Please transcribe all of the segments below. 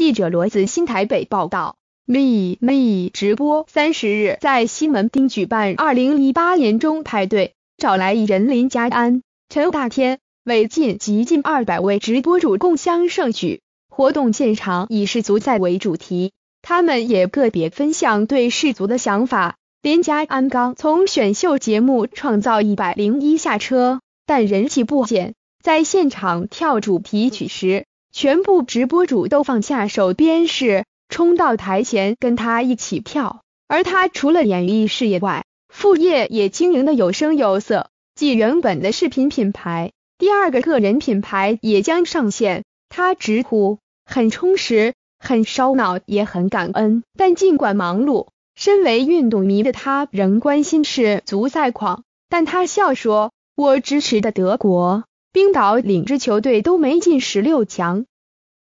记者罗子新台北报道，Me Me 直播三十日在西门町举办二零一八年中派对，找来艺人林家安、陈大天、韦晋及近二百位直播主共襄盛举。活动现场以世足赛为主题，他们也个别分享对世族的想法。林家安刚从选秀节目创造一百零一下车，但人气不减，在现场跳主题曲时。全部直播主都放下手边事，冲到台前跟他一起跳。而他除了演艺事业外，副业也经营的有声有色。继原本的视频品牌，第二个个人品牌也将上线。他直呼很充实、很烧脑，也很感恩。但尽管忙碌，身为运动迷的他仍关心是足赛况。但他笑说：“我支持的德国、冰岛领支球队都没进十六强。”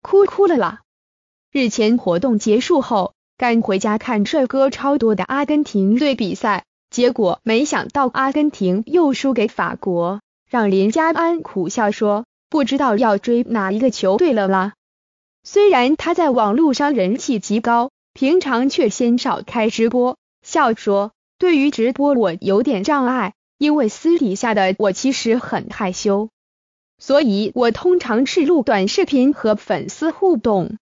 哭哭了啦！日前活动结束后，赶回家看帅哥超多的阿根廷队比赛，结果没想到阿根廷又输给法国，让林佳安苦笑说：“不知道要追哪一个球队了啦。”虽然他在网络上人气极高，平常却鲜少开直播，笑说：“对于直播我有点障碍，因为私底下的我其实很害羞。”所以我通常是录短视频和粉丝互动，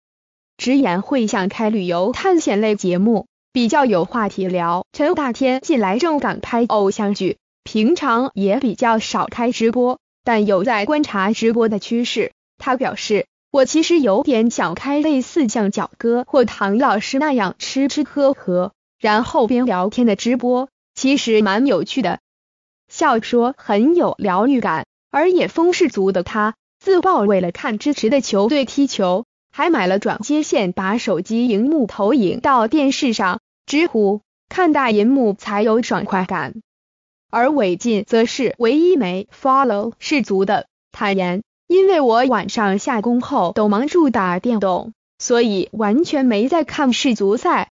直言会想开旅游探险类节目，比较有话题聊。陈大天近来正赶拍偶像剧，平常也比较少开直播，但有在观察直播的趋势。他表示，我其实有点想开类似像小哥或唐老师那样吃吃喝喝，然后边聊天的直播，其实蛮有趣的，笑说很有疗愈感。而野风氏族的他自曝为了看支持的球队踢球，还买了转接线把手机荧幕投影到电视上，直呼看大银幕才有爽快感。而韦晋则是唯一没 follow 氏族的，坦言因为我晚上下工后都忙住打电动，所以完全没在看氏足赛。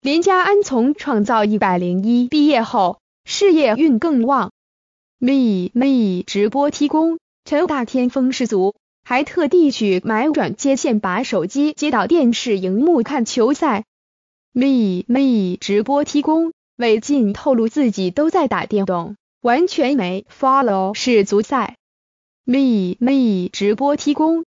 林家安从创造一百零一毕业后，事业运更旺。me me 直播提供，陈大天风十足，还特地去买转接线把手机接到电视荧幕看球赛。me me 直播提供，韦晋透露自己都在打电动，完全没 follow 世足赛。me me 直播提供。